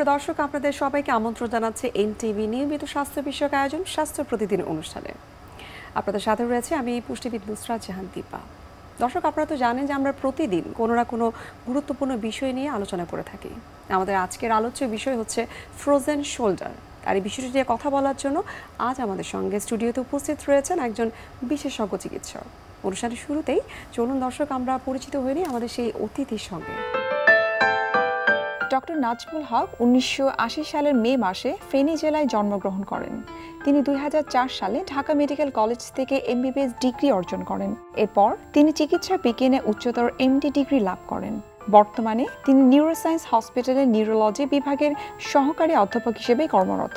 প্রিয় দর্শক আপনাদের সবাইকে আমন্ত্রণ জানাচ্ছে এনটিভি নিয়মিত স্বাস্থ্য বিষয়ক আয়োজন স্বাস্থ্য প্রতিদিন অনুষ্ঠানে আপনাদের সাথে রয়েছে আমি পুষ্টিবিদ নুসরাত জাহান দীপা দর্শক আপনারা তো জানেন যে আমরা প্রতিদিন কোনো না কোনো গুরুত্বপূর্ণ বিষয় নিয়ে আলোচনা করে থাকি আমাদের আজকের আলোচ্য বিষয় হচ্ছে ফ্রোজেন শোল্ডার আর এই বিষয়টি নিয়ে কথা বলার জন্য আজ আমাদের সঙ্গে স্টুডিওতে উপস্থিত রয়েছেন একজন বিশেষজ্ঞ চিকিৎসক অনুষ্ঠানের শুরুতেই চলুন দর্শক আমরা পরিচিত হইনি আমাদের সেই অতিথির সঙ্গে ডক্টর নাজমুল হক উনিশশো সালের মে মাসে ফেনী জেলায় জন্মগ্রহণ করেন তিনি দুই সালে ঢাকা মেডিকেল কলেজ থেকে এমবিবিএস ডিগ্রি অর্জন করেন এরপর তিনি চিকিৎসা বিজ্ঞানে উচ্চতর এমডি ডিগ্রি লাভ করেন বর্তমানে তিনি নিউরোসায়েন্স হসপিটালের নিউরোলজি বিভাগের সহকারী অধ্যাপক হিসেবে কর্মরত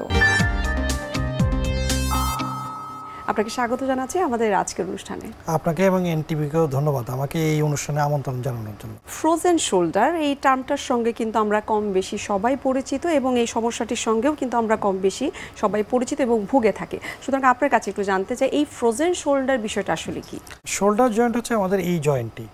আপনাকে স্বাগত জানাচ্ছি আমাদের আজকের অনুষ্ঠানে আপনাকে এবং এনটিভিকেও ধন্যবাদ আমাকে এই অনুষ্ঠানে আমন্ত্রণ জানানোর জন্য ফ্রোজেন শোল্ডার এই টার্মটার সঙ্গে কিন্তু আমরা কম বেশি সবাই পরিচিত এবং এই সমস্যাটির সঙ্গেও কিন্তু আমরা কম বেশি সবাই পরিচিত এবং ভুগে থাকি সুতরাং আপনার কাছে একটু জানতে চাই এই ফ্রোজেন শোল্ডার বিষয়টা আসলে কি শোল্ডার জয়েন্ট হচ্ছে আমাদের এই জয়েন্টটি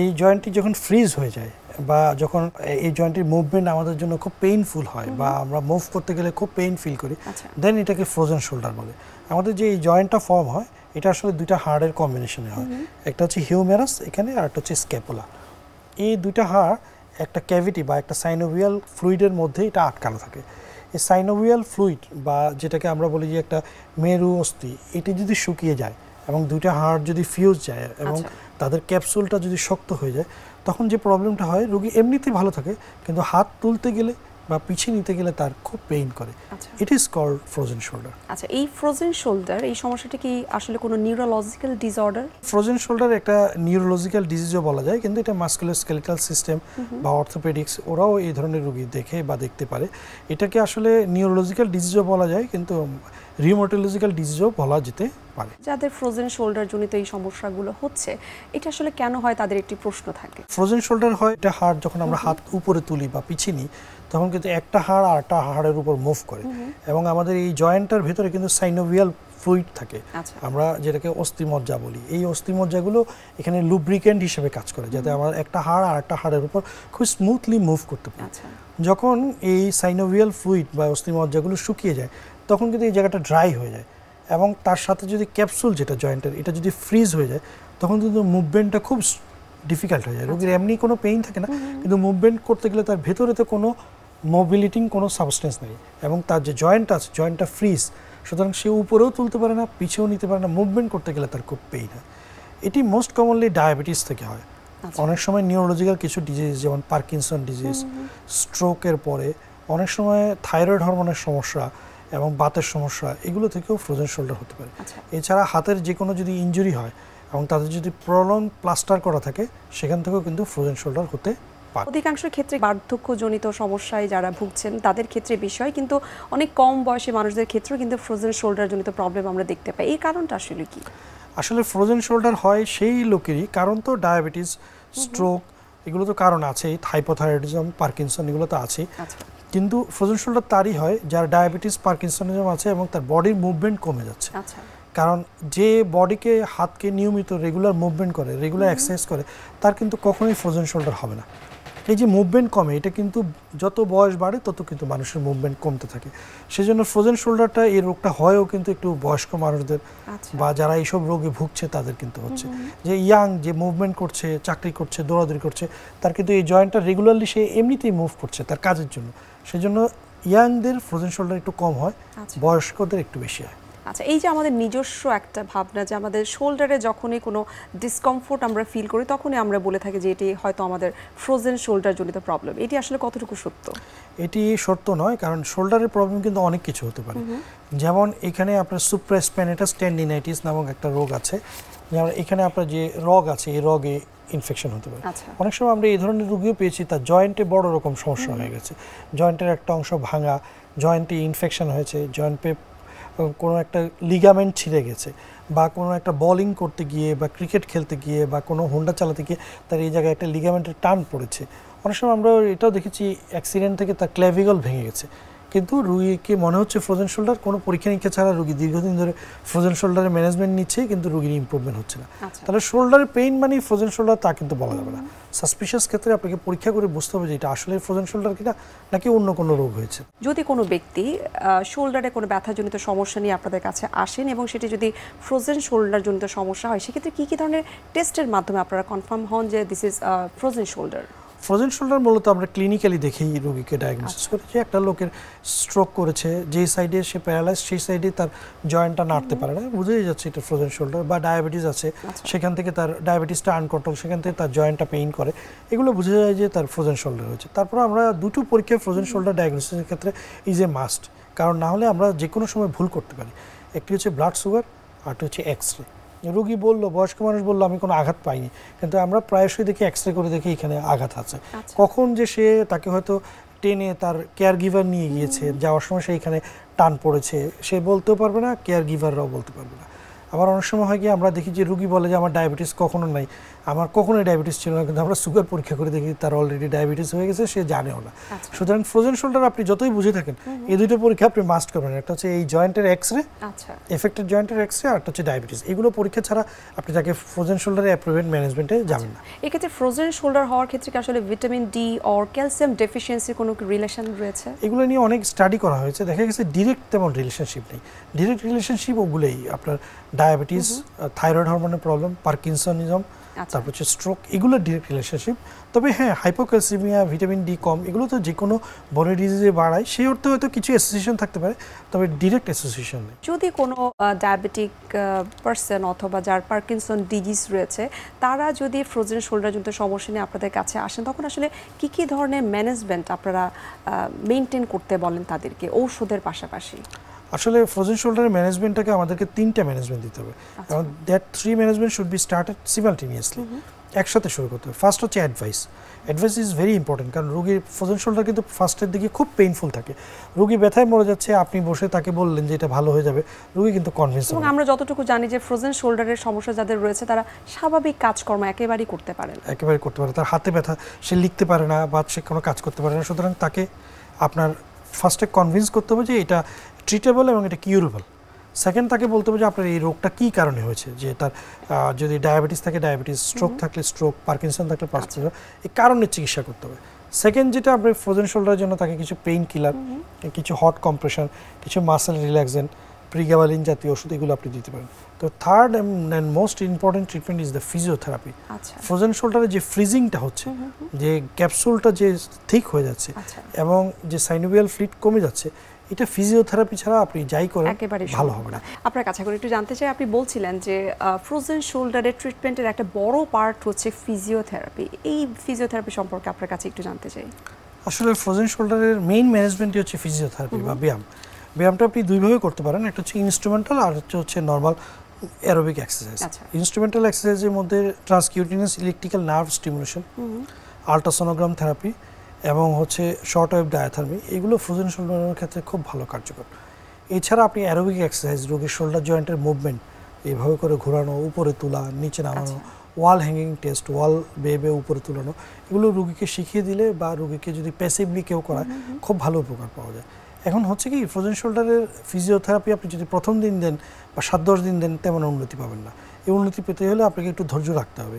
এই জয়েন্টটি যখন ফ্রিজ হয়ে যায় বা যখন এই জয়েন্টের মুভমেন্ট আমাদের জন্য খুব পেইনফুল হয় বা আমরা মুভ করতে গেলে খুব পেইন ফিল করি দেন আচ্ছা। এটাকে ফ্রোজেন শোল্ডার বলে আমাদের যে এই জয়েন্টটা ফর্ম হয় এটা আসলে দুইটা হাড়ের কম্বিনেশনে হয় একটা হচ্ছে হিউমেরাস এখানে আর একটা হচ্ছে স্ক্যাপুলা এই দুইটা হাড় একটা ক্যাভিটি বা একটা সাইনোভিয়াল ফ্লুইডের মধ্যে এটা আটকানো থাকে এই সাইনোভিয়াল ফ্লুইড বা যেটাকে আমরা বলি যে একটা মেরু অস্থি এটি যদি শুকিয়ে যায় এবং দুইটা হাড় যদি ফিউজ যায় এবং আচ্ছা। তাদের ক্যাপসুলটা যদি শক্ত হয়ে যায় তখন যে প্রবলেমটা হয় রোগী এমনিতেই ভালো থাকে কিন্তু হাত তুলতে গেলে বা পিছিয়ে নিতে গেলে তার খুব পেইন করে it is call frozen shoulder আচ্ছা এই ফ্রোজেন শোল্ডার এই সমস্যাটা কি আসলে কোনো নিউরোলজিক্যাল ডিসঅর্ডার ফ্রোজেন শোল্ডার একটা নিউরোলজিক্যাল ডিজিজও বলা যায় কিন্তু এটা মাস্কুলোস্কেলিটাল সিস্টেম বা অর্থোপেডিক্স ওরাও এই ধরনের রোগী দেখে বা দেখতে পারে এটাকে আসলে নিউরোলজিক্যাল ডিজিজও বলা যায় কিন্তু রিউমাটোলজিক্যাল ডিজিজও বলা যেতে পারে যাদের ফ্রোজেন শোল্ডার জনিত এই সমস্যাগুলো হচ্ছে এটা আসলে কেন হয় তাদের একটি প্রশ্ন থাকে ফ্রোজেন শোল্ডার হয় এটা হাড় যখন আমরা হাত উপরে তুলি বা পিছিয়ে নিই তখন কিন্তু একটা হাড় আর একটা হাড়ের উপর মুভ করে এবং আমাদের এই জয়েন্টটার ভেতরে কিন্তু সাইনোভিয়াল ফ্লুইড থাকে আচ্ছা। আমরা যেটাকে অস্থিমজ্জা বলি এই অস্থিমজ্জাগুলো এখানে লুব্রিকেন্ট হিসেবে কাজ করে যাতে আমার একটা হাড় আর একটা হাড়ের উপর খুব স্মুথলি মুভ করতে পারে আচ্ছা। যখন এই সাইনোভিয়াল ফ্লুইড বা অস্থিমজ্জাগুলো শুকিয়ে যায় তখন কিন্তু এই জায়গাটা ড্রাই হয়ে যায় এবং তার সাথে যদি ক্যাপসুল যেটা জয়েন্টের এটা যদি ফ্রিজ হয়ে যায় তখন কিন্তু মুভমেন্টটা খুব ডিফিকাল্ট হয়ে যায় রোগীর আচ্ছা। এমনি কোনো পেইন থাকে না কিন্তু মুভমেন্ট করতে গেলে তার ভেতরে তো কোনো মোবিলিটিং কোনো সাবস্টেন্স নেই এবং তার যে জয়েন্ট আছে জয়েন্টটা ফ্রিজ সুতরাং সে উপরেও তুলতে পারে না পিছেও নিতে পারে না মুভমেন্ট করতে গেলে তার খুব পেইন হয় এটি মোস্ট কমনলি ডায়াবেটিস থেকে হয় আচ্ছা। অনেক সময় নিউরোলজিক্যাল কিছু ডিজিজ যেমন পার্কিনসন ডিজিজ স্ট্রোকের পরে অনেক সময় থাইরয়েড হরমোনের সমস্যা এবং বাতের সমস্যা এগুলো থেকেও ফ্রোজেন শোল্ডার হতে পারে আচ্ছা। এছাড়া হাতের যে কোনো যদি ইঞ্জুরি হয় এবং তাদের যদি প্রলং প্লাস্টার করা থাকে সেখান থেকেও কিন্তু ফ্রোজেন শোল্ডার হতে অধিকাংশ ক্ষেত্রে বার্ধক্যজনিত সমস্যায় যারা ভুগছেন তাদের ক্ষেত্রে বিষয় কিন্তু অনেক কম বয়সী মানুষদের ক্ষেত্রেও কিন্তু ফ্রোজেন শোল্ডার জনিত প্রবলেম আমরা দেখতে পাই এই কারণটা আসলে কি আসলে ফ্রোজেন শোল্ডার হয় সেই লোকেরই কারণ তো ডায়াবেটিস স্ট্রোক এগুলো তো কারণ আছেই হাইপোথাইরয়েডিজম পার্কিনসন এগুলো তো আছেই আচ্ছা। কিন্তু ফ্রোজেন শোল্ডার তারই হয় যার ডায়াবেটিস পার্কিনসনিজম আছে এবং তার বডির মুভমেন্ট কমে যাচ্ছে আচ্ছা। কারণ যে বডিকে হাতকে নিয়মিত রেগুলার মুভমেন্ট করে রেগুলার এক্সারসাইজ করে তার কিন্তু কখনোই ফ্রোজেন শোল্ডার হবে না এই যে মুভমেন্ট কমে এটা কিন্তু যত বয়স বাড়ে তত কিন্তু মানুষের মুভমেন্ট কমতে থাকে সেজন্য ফ্রোজেন শোল্ডারটা এই রোগটা হয়েও কিন্তু একটু বয়স্ক মানুষদের আচ্ছা। বা যারা এইসব রোগে ভুগছে তাদের কিন্তু হচ্ছে যে ইয়াং যে মুভমেন্ট করছে চাকরি করছে দৌড়াদৌড়ি করছে তার কিন্তু এই জয়েন্টটা রেগুলারলি সে এমনিতেই মুভ করছে তার কাজের জন্য সেজন্য ইয়াংদের ফ্রোজেন শোল্ডার একটু কম হয় আচ্ছা। বয়স্কদের একটু বেশি হয় আচ্ছা এই যে আমাদের নিজস্ব একটা ভাবনা যে আমাদের শোল্ডারে যখনই কোনো ডিসকমফোর্ট আমরা ফিল করি তখনই আমরা বলে থাকি যে এটি হয়তো আমাদের ফ্রোজেন শোল্ডার জনিত প্রবলেম এটি আসলে কতটুকু সত্য এটি সত্য নয় কারণ শোল্ডারের প্রবলেম কিন্তু অনেক কিছু হতে পারে যেমন এখানে আপনার সুপ্রেসপ্যানেটাস টেন্ডিনাইটিস নামক একটা রোগ আছে যেমন এখানে আপনার যে রগ আছে এই রগে ইনফেকশন হতে পারে আচ্ছা। অনেক সময় আমরা এই ধরনের রুগীও পেয়েছি তার জয়েন্টে বড় রকম সমস্যা হয়ে গেছে জয়েন্টের একটা অংশ ভাঙা জয়েন্টে ইনফেকশন হয়েছে জয়েন্টে কোনো একটা লিগামেন্ট ছিঁড়ে গেছে বা কোনো একটা বলিং করতে গিয়ে বা ক্রিকেট খেলতে গিয়ে বা কোনো হোন্ডা চালাতে গিয়ে তার এই জায়গায় একটা লিগামেন্টের টান পড়েছে অনেক সময় আমরা এটাও দেখেছি অ্যাক্সিডেন্ট থেকে তার ক্ল্যাভিগল ভেঙে গেছে কিন্তু রুগীকে মনে হচ্ছে ফ্রোজেন শোল্ডার কোনো পরীক্ষা নিরীক্ষা ছাড়া রুগী দীর্ঘদিন ধরে ফ্রোজেন শোল্ডারের ম্যানেজমেন্ট নিচ্ছে কিন্তু রুগীর ইম্প্রুভমেন্ট হচ্ছে না আচ্ছা। তাহলে শোল্ডারের পেইন মানে ফ্রোজেন শোল্ডার তা কিন্তু বলা যাবে না সাসপিশিয়াস ক্ষেত্রে আপনাকে পরীক্ষা করে বুঝতে হবে যে এটা আসলে ফ্রোজেন শোল্ডার কিনা নাকি অন্য কোনো রোগ হয়েছে যদি কোনো ব্যক্তি শোল্ডারে কোনো ব্যথাজনিত সমস্যা নিয়ে আপনাদের কাছে আসেন এবং সেটি যদি ফ্রোজেন শোল্ডার জনিত সমস্যা হয় সেক্ষেত্রে কী কী ধরনের টেস্টের মাধ্যমে আপনারা কনফার্ম হন যে this is frozen shoulder frozen shoulder মূলত আমরা ক্লিনিক্যালি দেখেই রোগীকে ডায়াগনোসিস আচ্ছা। করেছি একটা লোকের স্ট্রোক করেছে যে সাইডে সে প্যারালাইজ সেই সাইডে তার জয়েন্টটা নাড়তে পারে না বুঝেই যাচ্ছে এটা ফ্রোজেন শোল্ডার বা ডায়াবেটিস আছে আচ্ছা। সেখান থেকে তার ডায়াবেটিসটা আনকন্ট্রোল সেখান থেকে তার জয়েন্টটা পেইন করে এগুলো বোঝা যায় যে তার ফ্রোজেন শোল্ডার হয়েছে তারপর আমরা দুটো পরীক্ষায় ফ্রোজেন শোল্ডার ডায়াগনোসিসের ক্ষেত্রে ইজ এ মাস্ট কারণ না হলে আমরা যে কোনো সময় ভুল করতে পারি একটি হচ্ছে ব্লাড সুগার আরটি হচ্ছে এক্স রে রুগী বলল বয়স্ক মানুষ বলল আমি কোনো আঘাত পাইনি কিন্তু আমরা প্রায়শই দেখি এক্স রে করে দেখি এখানে আঘাত আছে আচ্ছা। কখন যে সে তাকে হয়তো টেনে তার কেয়ার গিভার নিয়ে গিয়েছে যাওয়ার সময় সে এখানে টান পড়েছে সে বলতেও পারবে না কেয়ার গিভাররাও বলতে পারবে না আবার অনেক সময় হয় কি আমরা দেখি যে রুগী বলে যে আমার ডায়াবেটিস কখনো নাই আমার কখনোই ডায়াবেটিস ছিল না কিন্তু আমরা সুগার পরীক্ষা করে দেখি তার অলরেডি ডায়াবেটিস হয়ে গেছে সে জানেও না আচ্ছা। সুতরাং ফ্রোজেন শোল্ডার আপনি যতই বুঝে থাকেন এই দুটো পরীক্ষা আপনি মাস্ট করবেন একটা হচ্ছে এই জয়েন্টের এক্স রে এফেক্টেড জয়েন্টের এক্স রে আর একটা হচ্ছে ডায়াবেটিস এগুলো পরীক্ষা ছাড়া আপনি তাকে ফ্রোজেন শোল্ডারে অ্যাপ্রুভেন্ট ম্যানেজমেন্টে যাবেন না আচ্ছা। এক্ষেত্রে ফ্রোজেন শোল্ডার হওয়ার ক্ষেত্রে কি আসলে ভিটামিন ডি অর ক্যালসিয়াম ডেফিসিয়েন্সির কোনো রিলেশন রয়েছে এগুলো নিয়ে অনেক স্টাডি করা হয়েছে দেখা গেছে ডিরেক্ট তেমন রিলেশনশিপ নেই ডিরেক্ট রিলেশনশিপ ওগুলোই আপনার ডায়াবেটিস থাইরয়েড হরমোনের প্রবলেম পার্কিনসনিজম তারপর হচ্ছে স্ট্রোক এগুলো ডিরেক্ট রিলেশনশিপ তবে হ্যাঁ হাইপোক্যালসিমিয়া ভিটামিন ডি কম এগুলো তো যে কোনো বডি ডিজিজে বাড়ায় সেই অর্থে হয়তো কিছু অ্যাসোসিয়েশন থাকতে পারে তবে ডিরেক্ট অ্যাসোসিয়েশন নেই যদি কোনো ডায়াবেটিক পার্সন অথবা যার পার্কিনসন ডিজিজ রয়েছে তারা যদি ফ্রোজেন শোল্ডারজনিত সমস্যা নিয়ে আপনাদের কাছে আসেন তখন আসলে কি কি ধরনের ম্যানেজমেন্ট আপনারা মেনটেন করতে বলেন তাদেরকে ঔষধের পাশাপাশি আসলে ফ্রোজেন শোল্ডারের ম্যানেজমেন্টটাকে আমাদেরকে তিনটা ম্যানেজমেন্ট দিতে হবে আচ্ছা। কারণ that three management should be started simultaneously একসাথে শুরু করতে হবে ফার্স্ট হচ্ছে advice advice is very important কারণ রুগীর ফ্রোজেন শোল্ডার কিন্তু ফার্স্টের দিকে খুব পেইনফুল থাকে রুগী ব্যথায় মরে যাচ্ছে আপনি বসে তাকে বললেন যে এটা ভালো হয়ে যাবে রুগী কিন্তু কনভিন্স এবং আমরা যতটুকু জানি যে ফ্রোজেন শোল্ডারের সমস্যা যাদের রয়েছে তারা স্বাভাবিক কাজকর্ম একেবারেই করতে পারে না একেবারে করতে পারে তার হাতে ব্যথা সে লিখতে পারে না বা সে কোনো কাজ করতে পারে না সুতরাং তাকে আপনার ফার্স্টে কনভিন্স করতে হবে যে এটা ট্রিটেবল এবং এটা কিউরেবল সেকেন্ড তাকে বলতে হবে যে আপনার এই রোগটা কী কারণে হয়েছে যে তার যদি ডায়াবেটিস থাকে ডায়াবেটিস স্ট্রোক থাকলে স্ট্রোক পার্কিনসন থাকলে পার্কিনসন আচ্ছা। এই কারণে চিকিৎসা করতে হবে সেকেন্ড যেটা আপনার ফ্রোজেন শোল্ডারের জন্য তাকে কিছু পেইন কিলার কিছু হট কম্প্রেশন কিছু মাসেল রিল্যাক্সেন্ট প্রিগাবালিন জাতীয় ওষুধ এগুলো আপনি দিতে পারেন তো third and most important treatment is the physiotherapy frozen শোল্ডারে যে ফ্রিজিংটা হচ্ছে যে ক্যাপসুলটা যে ঠিক হয়ে যাচ্ছে আচ্ছা। এবং যে সাইনোবিয়াল ফ্লিট কমে যাচ্ছে এটা ফিজিওথেরাপি ছাড়া আপনি যাই করেন ভালো হবে না আপনার কাছে একটু জানতে চাই আপনি বলছিলেন যে ফ্রোজেন শোল্ডারের ট্রিটমেন্টের একটা বড় পার্ট হচ্ছে ফিজিওথেরাপি এই ফিজিওথেরাপি সম্পর্কে আপনার কাছে একটু জানতে চাই আসলে ফ্রোজেন শোল্ডারের মেইন ম্যানেজমেন্টই হচ্ছে ফিজিওথেরাপি বা ব্যায়াম ব্যায়ামটা আপনি দুইভাবে করতে পারেন একটা হচ্ছে ইনস্ট্রুমেন্টাল আর একটা হচ্ছে নর্মাল অ্যারোবিক এক্সারসাইজ ইনস্ট্রুমেন্টাল এক্সারসাইজের মধ্যে transcutaneous electrical nerve stimulation ultrasonogram therapy এবং হচ্ছে শর্ট ওয়েভ ডায়াথার্মি এগুলো ফ্রোজেন শোল্ডারের ক্ষেত্রে খুব ভালো কার্যকর এছাড়া আপনি অ্যারোবিক এক্সারসাইজ রোগীর শোল্ডার জয়েন্টের মুভমেন্ট এভাবে করে ঘোরানো উপরে তোলা নিচে নামানো ওয়াল হ্যাঙ্গিং টেস্ট ওয়াল বেয়ে বেয়ে উপরে তোলানো এগুলো রুগীকে শিখিয়ে দিলে বা রুগীকে যদি প্যাসিভলি কেউ করায় খুব ভালো উপকার পাওয়া যায় এখন হচ্ছে কি ফ্রোজেন শোল্ডারের ফিজিওথেরাপি আপনি যদি প্রথম দিন দেন বা সাত দশ দিন দেন তেমন উন্নতি পাবেন না এই উন্নতি পেতে হলে আপনাকে একটু ধৈর্য রাখতে হবে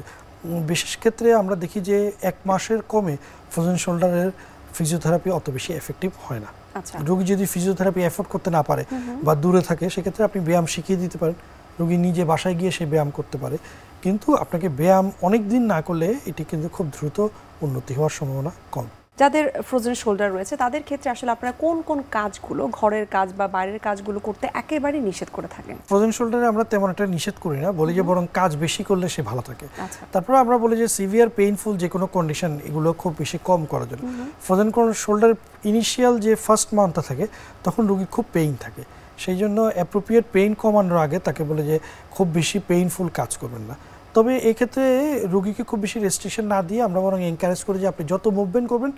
বিশেষ ক্ষেত্রে আমরা দেখি যে এক মাসের কমে ফ্রোজেন শোল্ডারের ফিজিওথেরাপি অত বেশি এফেক্টিভ হয় না আচ্ছা। রোগী যদি ফিজিওথেরাপি এফোর্ড করতে না পারে বা দূরে থাকে সেক্ষেত্রে আপনি ব্যায়াম শিখিয়ে দিতে পারেন রোগী নিজে বাসায় গিয়ে সে ব্যায়াম করতে পারে কিন্তু আপনাকে ব্যায়াম অনেক দিন না করলে এটি কিন্তু খুব দ্রুত উন্নতি হওয়ার সম্ভাবনা কম যাদের ফ্রোজেন শোল্ডার রয়েছে তাদের ক্ষেত্রে আসলে আপনারা কোন কোন কাজগুলো ঘরের কাজ বা বাইরের কাজগুলো করতে একেবারে নিষেধ করে থাকেন ফ্রোজেন শোল্ডারে আমরা তেমন একটা নিষেধ করি না বলি যে বরং কাজ বেশি করলে সে ভালো থাকে আচ্ছা। তারপর আমরা বলি যে সিভিয়ার পেইনফুল যে কোনো কন্ডিশন এগুলো খুব বেশি কম করার জন্য ফ্রোজেন শোল্ডার ইনিশিয়াল যে ফার্স্ট মান্থটা থাকে তখন রুগী খুব পেইন থাকে সেই জন্য অ্যাপ্রোপ্রিয়েট পেইন কমানোর আগে তাকে বলে যে খুব বেশি পেইনফুল কাজ করবেন না তবে এক্ষেত্রে রোগীকে খুব বেশি রেস্ট্রিকশন না দিয়ে আমরা বরং এনকারেজ করি যে আপনি যত মুভমেন্ট করবেন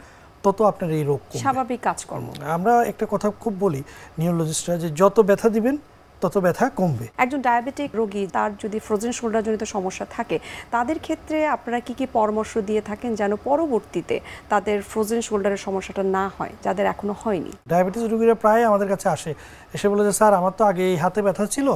তত আপনার এই রোগ স্বাভাবিক কাজকর্ম আমরা একটা কথা খুব বলি নিউরোলজিস্টরা যে যত ব্যথা দিবেন তত ব্যথা কমবে একজন ডায়াবেটিক রোগী তার যদি ফ্রোজেন শোল্ডার জনিত সমস্যা থাকে তাদের ক্ষেত্রে আপনারা কি কি পরামর্শ দিয়ে থাকেন যেন পরবর্তীতে তাদের ফ্রোজেন শোল্ডারের সমস্যাটা না হয় যাদের এখনো হয়নি ডায়াবেটিস রোগীরা প্রায় আমাদের কাছে আসে এসে বলে যে স্যার আমার তো আগে এই হাতে ব্যথা ছিল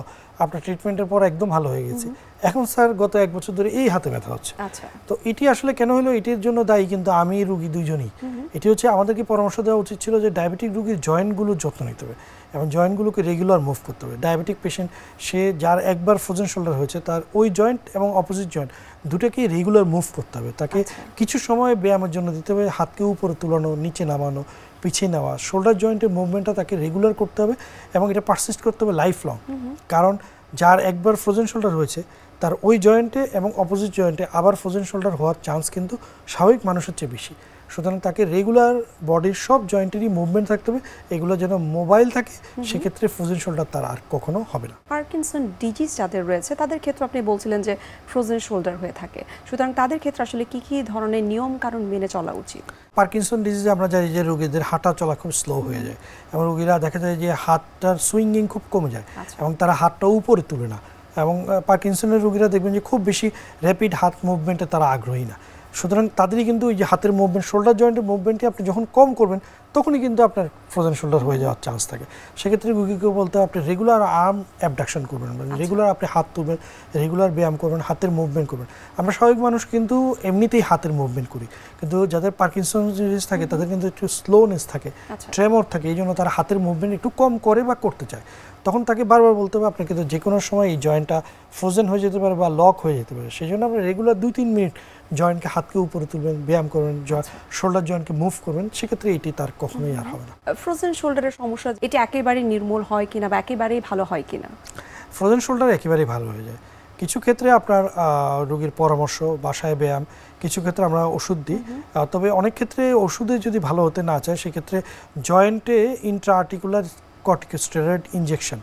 আপনার ট্রিটমেন্টের পর একদম ভালো হয়ে গেছে এখন স্যার গত এক বছর ধরে এই হাতে ব্যথা হচ্ছে আচ্ছা। তো এটি আসলে কেন হলো এটির জন্য দায়ী কিন্তু আমি রুগী দুইজনই এটি হচ্ছে আমাদেরকে পরামর্শ দেওয়া উচিত ছিল যে ডায়াবেটিক রুগীর জয়েন্টগুলোর যত্ন নিতে হবে এবং জয়েন্টগুলোকে রেগুলার মুভ করতে হবে ডায়াবেটিক পেশেন্ট সে যার একবার ফ্রোজেন শোল্ডার হয়েছে তার ওই জয়েন্ট এবং অপোজিট জয়েন্ট দুটাকেই রেগুলার মুভ করতে হবে তাকে আচ্ছা। কিছু সময় ব্যায়ামের জন্য দিতে হবে হাতকে উপরে তুলানো নিচে নামানো পিছিয়ে নেওয়া শোল্ডার জয়েন্টের মুভমেন্টটা তাকে রেগুলার করতে হবে এবং এটা পারসিস্ট করতে হবে লাইফ লং কারণ যার একবার ফ্রোজেন শোল্ডার হয়েছে তার ওই জয়েন্টে এবং অপোজিট জয়েন্টে আবার ফ্রোজেন শোল্ডার হওয়ার চান্স কিন্তু স্বাভাবিক মানুষের চেয়ে বেশি সুতরাং তাকে রেগুলার বডির সব জয়েন্টেরই মুভমেন্ট থাকতে হবে এগুলো যেন মোবাইল থাকে সেক্ষেত্রে ফ্রোজেন শোল্ডার তার আর কখনো হবে না পার্কিনসন ডিজিজ যাদের রয়েছে তাদের ক্ষেত্রে আপনি বলছিলেন যে ফ্রোজেন শোল্ডার হয়ে থাকে সুতরাং তাদের ক্ষেত্রে আসলে কি কি ধরনের নিয়ম কারণ মেনে চলা উচিত পার্কিনসন ডিজিজে আমরা জানি যে রোগীদের হাঁটা চলা খুব স্লো হয়ে যায় এবং রোগীরা দেখা যায় যে হাতটার সুইঙ্গিং খুব কমে যায় আচ্ছা। এবং তারা হাতটা উপরে তুলে না এবং পার্কিনসনের রোগীরা দেখবেন যে খুব বেশি র্যাপিড হাত মুভমেন্টে তারা আগ্রহী না সুতরাং তাদেরই কিন্তু ওই যে হাতের মুভমেন্ট শোল্ডার জয়েন্টের মুভমেন্টটি আপনি যখন কম করবেন তখনই কিন্তু আপনার ফ্রোজেন শোল্ডার হয়ে যাওয়ার চান্স থাকে সেক্ষেত্রে রুগীকে বলতে আপনি রেগুলার আর্ম অ্যাবডাকশন করবেন মানে রেগুলার আচ্ছা। আপনি হাত তুলবেন রেগুলার ব্যায়াম করবেন হাতের মুভমেন্ট করবেন আমরা স্বাভাবিক মানুষ কিন্তু এমনিতেই হাতের মুভমেন্ট করি কিন্তু যাদের পার্কিনসন জিনিস থাকে তাদের কিন্তু একটু স্লোনেস থাকে ট্রেমর আচ্ছা। থাকে এই জন্য তারা হাতের মুভমেন্ট একটু কম করে বা করতে চায় তখন তাকে বারবার বলতে হবে আপনি কিন্তু যে কোনো সময় এই জয়েন্টটা ফ্রোজেন হয়ে যেতে পারে বা লক হয়ে যেতে পারে সেই জন্য আপনি রেগুলার দুই তিন মিনিট জয়েন্টকে হাতকে উপরে তুলবেন ব্যায়াম করবেন শোল্ডার জয়েন্টকে মুভ করবেন সেক্ষেত্রে এটি তার কখনোই আর হবে না ফ্রোজেন শোল্ডারের সমস্যা এটা একেবারে নির্মূল হয় কিনা বা একেবারেই ভালো হয় কিনা ফ্রোজেন শোল্ডার একেবারেই ভালো হয়ে যায় কিছু ক্ষেত্রে আপনার রোগীর পরামর্শ বাসায় ব্যায়াম কিছু ক্ষেত্রে আমরা ওষুধ দিই তবে অনেক ক্ষেত্রে ওষুধে যদি ভালো হতে না চায় সেক্ষেত্রে জয়েন্টে ইন্ট্রা আর্টিকুলার কর্টিকোস্টেরয়েড ইঞ্জেকশন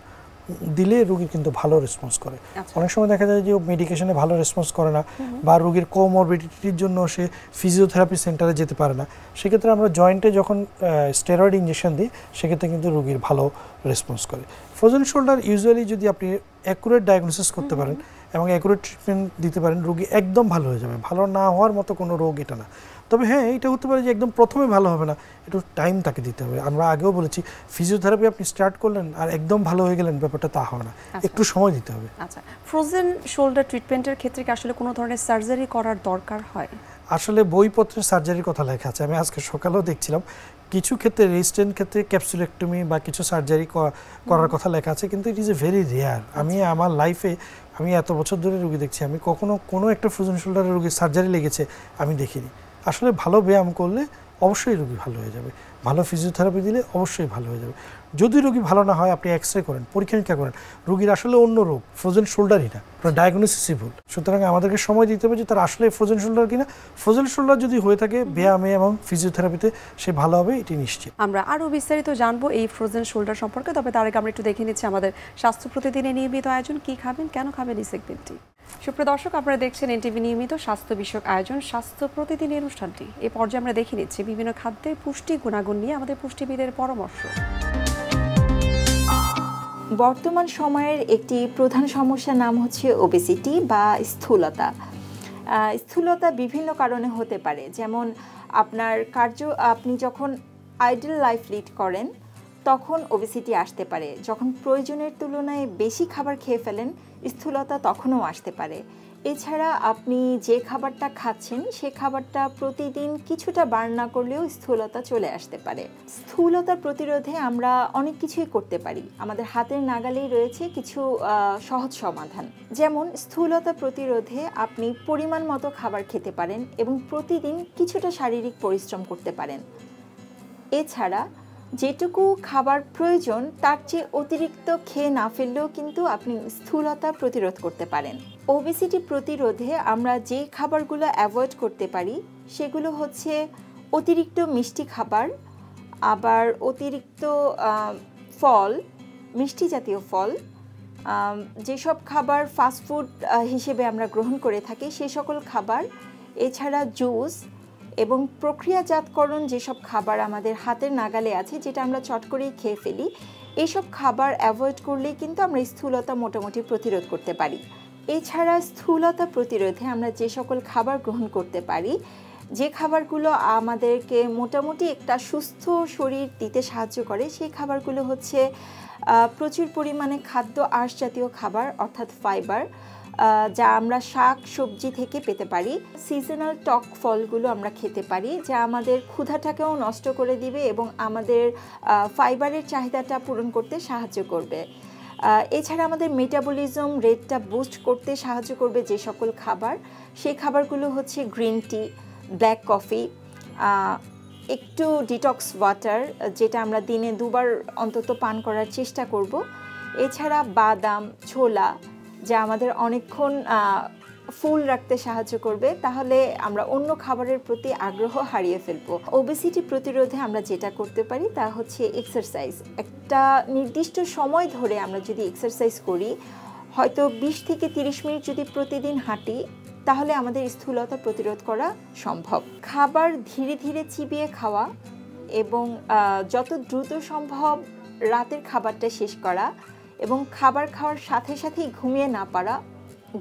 দিলে রুগী কিন্তু ভালো রেসপন্স করে আচ্ছা। অনেক সময় দেখা যায় যে মেডিকেশনে ভালো রেসপন্স করে না বা রুগীর কোমরবিডিটির জন্য সে ফিজিওথেরাপি সেন্টারে যেতে পারে না সেক্ষেত্রে আমরা জয়েন্টে যখন স্টেরয়েড ইঞ্জেকশন দিই সেক্ষেত্রে কিন্তু রুগীর ভালো রেসপন্স করে ফ্রোজেন শোল্ডার ইউজুয়ালি যদি আপনি অ্যাকুরেট ডায়াগনোসিস করতে পারেন এবং অ্যাকুরেট ট্রিটমেন্ট দিতে পারেন রুগী একদম ভালো হয়ে যাবে ভালো না হওয়ার মতো কোনো রোগ এটা না তবে হ্যাঁ এটা হতে পারে যে একদম প্রথমে ভালো হবে না একটু টাইম তাকে দিতে হবে আমরা আগেও বলেছি ফিজিওথেরাপি আপনি স্টার্ট করলেন আর একদম ভালো হয়ে গেলেন ব্যাপারটা তা হয় না আচ্ছা। একটু সময় দিতে হবে আচ্ছা ফ্রোজেন শোল্ডার ট্রিটমেন্টের ক্ষেত্রে কি আসলে কোনো ধরনের সার্জারি করার দরকার হয় আসলে বইপত্রে সার্জারির কথা লেখা আছে আমি আজকে সকালেও দেখছিলাম কিছু ক্ষেত্রে রেজিস্ট্যান্ট ক্ষেত্রে ক্যাপসুলেক্টমি বা কিছু সার্জারি করার কথা লেখা আছে কিন্তু it is a very rare আমি আমার লাইফে আমি এত বছর ধরে রুগী দেখছি আমি কখনো কোনো একটা ফ্রোজেন শোল্ডারের রুগী সার্জারি লেগেছে আমি দেখিনি আসলে ভালো ব্যায়াম করলে অবশ্যই রোগী ভালো হয়ে যাবে ভালো ফিজিওথেরাপি দিলে অবশ্যই ভালো হয়ে যাবে যদি রোগী ভালো না হয় আপনি এক্স রে করেন পরীক্ষা নিরীক্ষা করেন রোগীর আসলে অন্য রোগ ফ্রোজেন শোল্ডারই না আপনার ডায়াগনোসিসই ভুল সুতরাং আমাদেরকে সময় দিতে হবে যে তার আসলে ফ্রোজেন শোল্ডার কিনা ফ্রোজেন শোল্ডার যদি হয়ে থাকে ব্যায়ামে এবং ফিজিওথেরাপিতে সে ভালো হবে এটি নিশ্চিত আমরা আরও বিস্তারিত জানবো এই ফ্রোজেন শোল্ডার সম্পর্কে তবে তার আগে আমরা একটু দেখে নিচ্ছি আমাদের স্বাস্থ্য প্রতিদিনে নিয়মিত আয়োজন কী খাবেন কেন খাবেন এই সেগমেন্টটি দর্শক আপনারা দেখছেন এনটিভি নিয়মিত স্বাস্থ্য বিষয়ক আয়োজন স্বাস্থ্য প্রতিদিন অনুষ্ঠানটি এ পর্যায়ে আমরা দেখে নিচ্ছি বিভিন্ন খাদ্যের পুষ্টি গুণাগুণ নিয়ে আমাদের পুষ্টিবিদের পরামর্শ বর্তমান সময়ের একটি প্রধান সমস্যার নাম হচ্ছে ওবেসিটি বা স্থূলতা স্থূলতা বিভিন্ন কারণে হতে পারে যেমন আপনার কার্য আপনি যখন আইডেল লাইফ লিড করেন তখন ওবেসিটি আসতে পারে যখন প্রয়োজনের তুলনায় বেশি খাবার খেয়ে ফেলেন স্থূলতা তখনও আসতে পারে এছাড়া আপনি যে খাবারটা খাচ্ছেন সে খাবারটা প্রতিদিন কিছুটা বার না করলেও স্থূলতা চলে আসতে পারে স্থূলতা প্রতিরোধে আমরা অনেক কিছুই করতে পারি আমাদের হাতের নাগালেই রয়েছে কিছু সহজ সমাধান যেমন স্থূলতা প্রতিরোধে আপনি পরিমাণ মতো খাবার খেতে পারেন এবং প্রতিদিন কিছুটা শারীরিক পরিশ্রম করতে পারেন এছাড়া যেটুকু খাবার প্রয়োজন তার চেয়ে অতিরিক্ত খেয়ে না ফেললেও কিন্তু আপনি স্থূলতা প্রতিরোধ করতে পারেন ওবিসিটি প্রতিরোধে আমরা যে খাবারগুলো অ্যাভয়েড করতে পারি সেগুলো হচ্ছে অতিরিক্ত মিষ্টি খাবার আবার অতিরিক্ত ফল মিষ্টি জাতীয় ফল যেসব খাবার ফাস্টফুড হিসেবে আমরা গ্রহণ করে থাকি সে সকল খাবার এছাড়া জুস এবং প্রক্রিয়াজাতকরণ যেসব খাবার আমাদের হাতের নাগালে আছে যেটা আমরা চট করেই খেয়ে ফেলি এইসব খাবার অ্যাভয়েড করলেই কিন্তু আমরা স্থূলতা মোটামুটি প্রতিরোধ করতে পারি এছাড়া স্থূলতা প্রতিরোধে আমরা যে সকল খাবার গ্রহণ করতে পারি যে খাবারগুলো আমাদেরকে মোটামুটি একটা সুস্থ শরীর দিতে সাহায্য করে সেই খাবারগুলো হচ্ছে প্রচুর পরিমাণে খাদ্য আঁশ জাতীয় খাবার অর্থাৎ ফাইবার যা আমরা শাক সবজি থেকে পেতে পারি সিজনাল টক ফলগুলো আমরা খেতে পারি যা আমাদের ক্ষুধাটাকেও নষ্ট করে দিবে এবং আমাদের ফাইবারের চাহিদাটা পূরণ করতে সাহায্য করবে এছাড়া আমাদের মেটাবলিজম রেটটা বুস্ট করতে সাহায্য করবে যে সকল খাবার সেই খাবারগুলো হচ্ছে গ্রিন টি ব্ল্যাক কফি একটু ডিটক্স ওয়াটার যেটা আমরা দিনে দুবার অন্তত পান করার চেষ্টা করব এছাড়া বাদাম ছোলা যা আমাদের অনেকক্ষণ ফুল রাখতে সাহায্য করবে তাহলে আমরা অন্য খাবারের প্রতি আগ্রহ হারিয়ে ফেলব ওবেসিটি প্রতিরোধে আমরা যেটা করতে পারি তা হচ্ছে এক্সারসাইজ একটা নির্দিষ্ট সময় ধরে আমরা যদি এক্সারসাইজ করি হয়তো ২০ থেকে ৩০ মিনিট যদি প্রতিদিন হাঁটি তাহলে আমাদের স্থূলতা প্রতিরোধ করা সম্ভব খাবার ধীরে ধীরে চিবিয়ে খাওয়া এবং যত দ্রুত সম্ভব রাতের খাবারটা শেষ করা এবং খাবার খাওয়ার সাথে সাথেই ঘুমিয়ে না পারা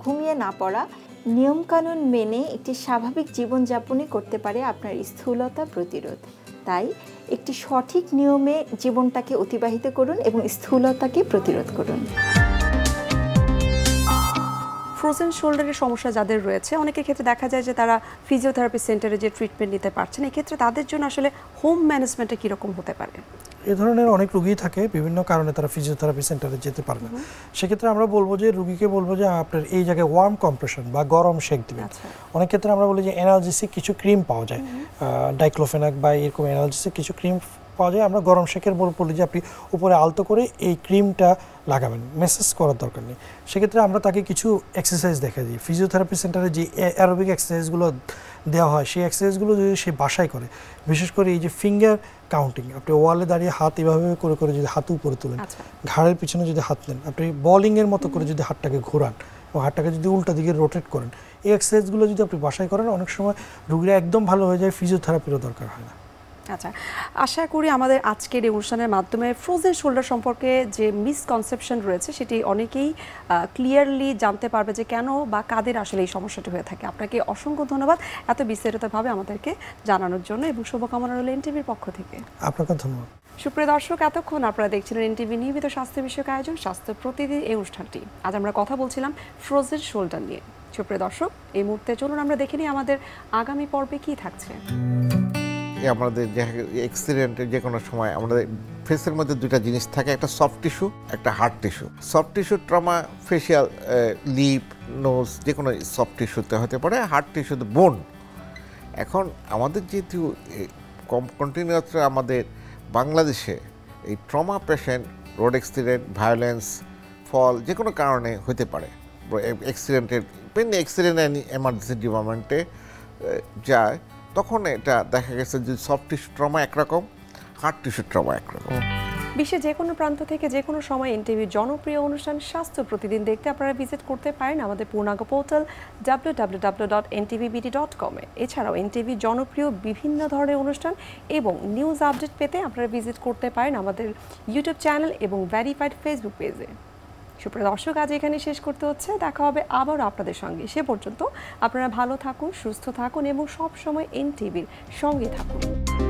ঘুমিয়ে না পড়া নিয়মকানুন মেনে একটি স্বাভাবিক জীবনযাপনই করতে পারে আপনার স্থূলতা প্রতিরোধ তাই একটি সঠিক নিয়মে জীবনটাকে অতিবাহিত করুন এবং স্থূলতাকে প্রতিরোধ করুন ফ্রোজেন শোল্ডারের সমস্যা যাদের রয়েছে অনেকের ক্ষেত্রে দেখা যায় যে তারা ফিজিওথেরাপি সেন্টারে যে ট্রিটমেন্ট নিতে পারছেন এক্ষেত্রে তাদের জন্য আসলে হোম ম্যানেজমেন্টে কীরকম হতে পারে এ ধরনের অনেক রুগী থাকে বিভিন্ন কারণে তারা ফিজিওথেরাপি সেন্টারে যেতে পারে না সেক্ষেত্রে আমরা বলবো যে রুগীকে বলবো যে আপনার এই জায়গায় ওয়ার্ম কম্প্রেশন বা গরম শেক দেবেন আচ্ছা। অনেক ক্ষেত্রে আমরা বলি যে এনার্জিসিক কিছু ক্রিম পাওয়া যায় ডাইক্লোফেনাক বা এরকম এনার্জিসিক কিছু ক্রিম পাওয়া যায় আমরা গরম শেকের বল বলি যে আপনি উপরে আলতো করে এই ক্রিমটা লাগাবেন মেসেজ করার দরকার নেই সেক্ষেত্রে আমরা তাকে কিছু এক্সারসাইজ দেখা দিই ফিজিওথেরাপি সেন্টারে যে অ্যারোবিক এক্সারসাইজগুলো দেওয়া হয় সেই এক্সারসাইজগুলো যদি সে বাসায় করে বিশেষ করে এই যে ফিঙ্গার কাউন্টিং আপনি ওয়ালে দাঁড়িয়ে হাত এভাবে করে করে যদি হাত উপরে তোলেন আচ্ছা। ঘাড়ের পিছনে যদি হাত নেন আপনি বলিংয়ের মতো করে যদি হাতটাকে ঘোরান এবং হাতটাকে যদি উল্টা দিকে রোটেট করেন এই এক্সারসাইজগুলো যদি আপনি বাসায় করেন অনেক সময় রুগীরা একদম ভালো হয়ে যায় ফিজিওথেরাপিরও দরকার হয় না আচ্ছা আশা করি আমাদের আজকের এই অনুষ্ঠানের মাধ্যমে ফ্রোজেন শোল্ডার সম্পর্কে যে মিসকনসেপশন রয়েছে সেটি অনেকেই ক্লিয়ারলি জানতে পারবে যে কেন বা কাদের আসলে এই সমস্যাটি হয়ে থাকে আপনাকে অসংখ্য ধন্যবাদ এত বিস্তারিতভাবে আমাদেরকে জানানোর জন্য এবং শুভকামনা রইল এনটিভির পক্ষ থেকে আপনাকে ধন্যবাদ সুপ্রিয় দর্শক এতক্ষণ আপনারা দেখছিলেন এনটিভি নিয়মিত স্বাস্থ্য বিষয়ক আয়োজন স্বাস্থ্য প্রতিদিন এই অনুষ্ঠানটি আজ আমরা কথা বলছিলাম ফ্রোজেন শোল্ডার নিয়ে সুপ্রিয় দর্শক এই মুহূর্তে চলুন আমরা দেখে নিই আমাদের আগামী পর্বে কি থাকছে আমাদের যে অ্যাক্সিডেন্টের যে কোনো সময় আমাদের ফেসের মধ্যে দুটা জিনিস থাকে একটা সফট টিস্যু একটা hard tissue soft tissue trauma facial lip nose যে কোনো সফট টিস্যুতে হতে পারে হার্ড টিস্যুতে বোন এখন আমাদের যেহেতু কম কন্টিনিউয়াস আমাদের বাংলাদেশে এই trauma patient road accident violence fall যে কোনো কারণে হতে পারে অ্যাক্সিডেন্টের পেন অ্যাক্সিডেন্ট অ্যান্ড এমার্জেন্সি ডিপার্টমেন্টে যায় তখন এটা দেখা গেছে যে সফট টিস্যু ট্রমা একরকম হার্ড টিস্যু ট্রমা একরকম বিশ্বের যে কোনো প্রান্ত থেকে যে কোনো সময় এনটিভির জনপ্রিয় অনুষ্ঠান স্বাস্থ্য প্রতিদিন দেখতে আপনারা ভিজিট করতে পারেন আমাদের পূর্ণাঙ্গ portal W W W dot NTVBD dot কমে এছাড়াও এনটিভির জনপ্রিয় বিভিন্ন ধরনের অনুষ্ঠান এবং নিউজ আপডেট পেতে আপনারা ভিজিট করতে পারেন আমাদের ইউটিউব চ্যানেল এবং ভ্যারিফাইড ফেসবুক পেজে দর্শক আজ এখানে শেষ করতে হচ্ছে দেখা হবে আবারও আপনাদের সঙ্গে সে পর্যন্ত আপনারা ভালো থাকুন সুস্থ থাকুন এবং সবসময় এনটিভির সঙ্গে থাকুন